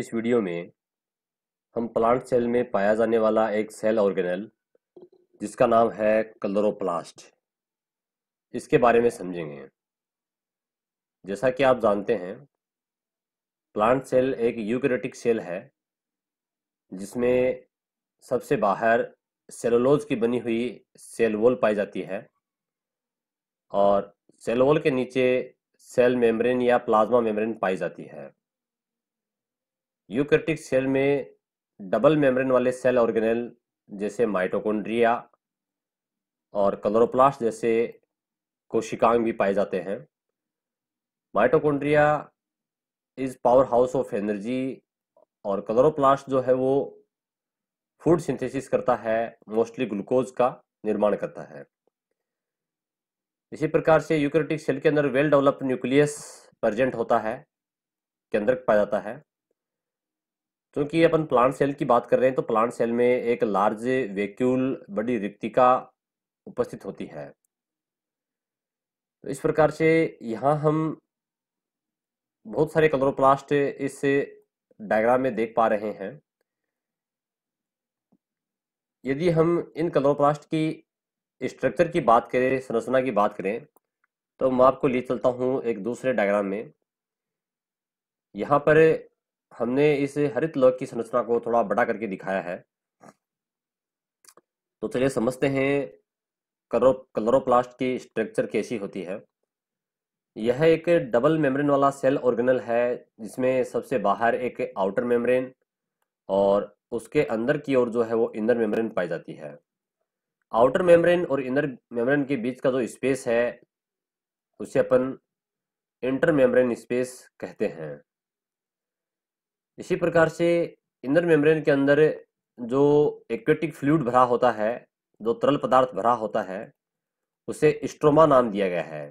इस वीडियो में हम प्लांट सेल में पाया जाने वाला एक सेल ऑर्गेनल जिसका नाम है कलरोप्लास्ट इसके बारे में समझेंगे जैसा कि आप जानते हैं प्लांट सेल एक यूक्रेटिक सेल है जिसमें सबसे बाहर सेलोलोज की बनी हुई सेल वॉल पाई जाती है और सेल वॉल के नीचे सेल मेम्ब्रेन या प्लाज्मा मेम्ब्रेन पाई जाती है यूक्रेटिक सेल में डबल मेम्ब्रेन वाले सेल ऑर्गेनेल जैसे माइटोकॉन्ड्रिया और कलोरोप्लास्ट जैसे कोशिकांग भी पाए जाते हैं mitochondria is power house of energy और कलोरोप्लास्ट जो है वो फूड सिंथेसिस करता है मोस्टली ग्लूकोज का निर्माण करता है इसी प्रकार से यूक्रेटिक सेल के अंदर वेल डेवलप्ड न्यूक्लियस प्रेजेंट होता है के अंदर पाया जाता है क्योंकि अपन प्लांट सेल की बात कर रहे हैं तो प्लांट सेल में एक लार्ज वेक्यूल बड़ी रिक्तिका उपस्थित होती है तो इस प्रकार से यहाँ हम बहुत सारे कलरोप्लास्ट इस डायग्राम में देख पा रहे हैं यदि हम इन कलरोप्लास्ट की स्ट्रक्चर की बात करें संरचना की बात करें तो मैं आपको ले चलता हूँ एक दूसरे डायग्राम में यहाँ पर हमने इस हरित लोक की संरचना को थोड़ा बड़ा करके दिखाया है तो चलिए समझते हैं करो कलरोप्लास्ट की स्ट्रक्चर कैसी होती है यह एक डबल मेम्ब्रेन वाला सेल ऑर्गेनल है जिसमें सबसे बाहर एक आउटर मेम्ब्रेन और उसके अंदर की ओर जो है वो इनर मेम्ब्रेन पाई जाती है आउटर मेम्ब्रेन और इनर मेम्ब्रेन के बीच का जो स्पेस है उसे अपन इंटर मेम्ब्रेन स्पेस कहते हैं इसी प्रकार से इंदर मेम्ब्रेन के अंदर जो एक्वेटिक फ्लूड भरा होता है जो तरल पदार्थ भरा होता है उसे स्ट्रोमा नाम दिया गया है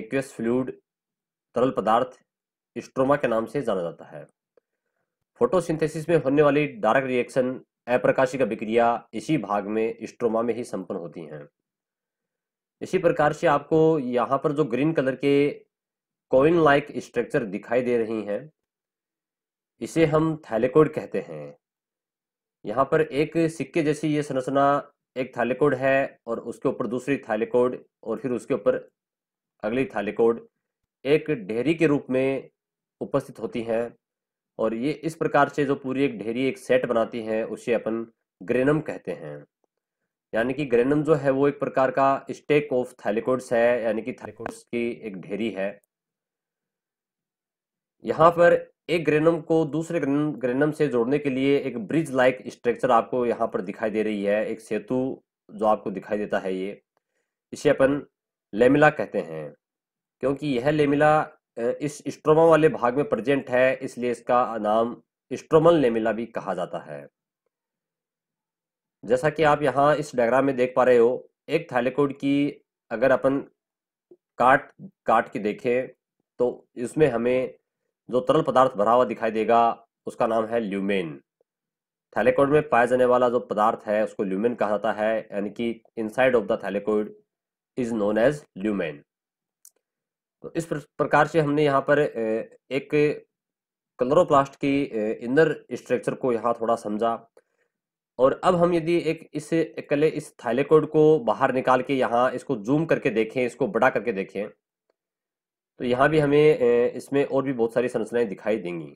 एक्वेस फ्लूड तरल पदार्थ स्ट्रोमा के नाम से जाना जाता है फोटोसिंथेसिस में होने वाली डायरेक्ट रिएक्शन अप्रकाशी का विक्रिया इसी भाग में स्ट्रोमा में ही संपन्न होती हैं इसी प्रकार से आपको यहाँ पर जो ग्रीन कलर के कोइन लाइक स्ट्रक्चर दिखाई दे रही हैं इसे हम थैलेकोड कहते हैं यहाँ पर एक सिक्के जैसी ये संरचना एक थैलेकोड है और उसके ऊपर दूसरी थैलेकोड और फिर उसके ऊपर अगली थैलेकोड एक ढेरी के रूप में उपस्थित होती हैं और ये इस प्रकार से जो पूरी एक ढेरी एक सेट बनाती हैं उसे अपन ग्रेनम कहते हैं यानी कि ग्रेनम जो है वो एक प्रकार का स्टेक ऑफ थैलेकोड्स है यानी कि थैलेकोड्स की एक ढेरी है यहाँ पर एक ग्रेनम को दूसरे ग्रेनम, से जोड़ने के लिए एक ब्रिज लाइक स्ट्रक्चर आपको यहाँ पर दिखाई दे रही है एक सेतु जो आपको दिखाई देता है ये इसे अपन लेमिला कहते हैं क्योंकि यह लेमिला इस स्ट्रोमा वाले भाग में प्रेजेंट है इसलिए इसका नाम स्ट्रोमल लेमिला भी कहा जाता है जैसा कि आप यहाँ इस डायग्राम में देख पा रहे हो एक थैलेकोड की अगर अपन काट काट के देखें तो इसमें हमें जो तरल पदार्थ भरा हुआ दिखाई देगा उसका नाम है ल्यूमेन थैलेकोइड में पाया जाने वाला जो पदार्थ है उसको ल्यूमेन कहा जाता है यानी कि inside of the thylakoid is known as lumen तो इस प्रकार से हमने यहाँ पर एक कलरोप्लास्ट की इनर स्ट्रक्चर को यहाँ थोड़ा समझा और अब हम यदि एक इस कले इस थाइलेकोड को बाहर निकाल के यहाँ इसको जूम करके देखें इसको बड़ा करके देखें तो यहाँ भी हमें इसमें और भी बहुत सारी संरचनाएं दिखाई देंगी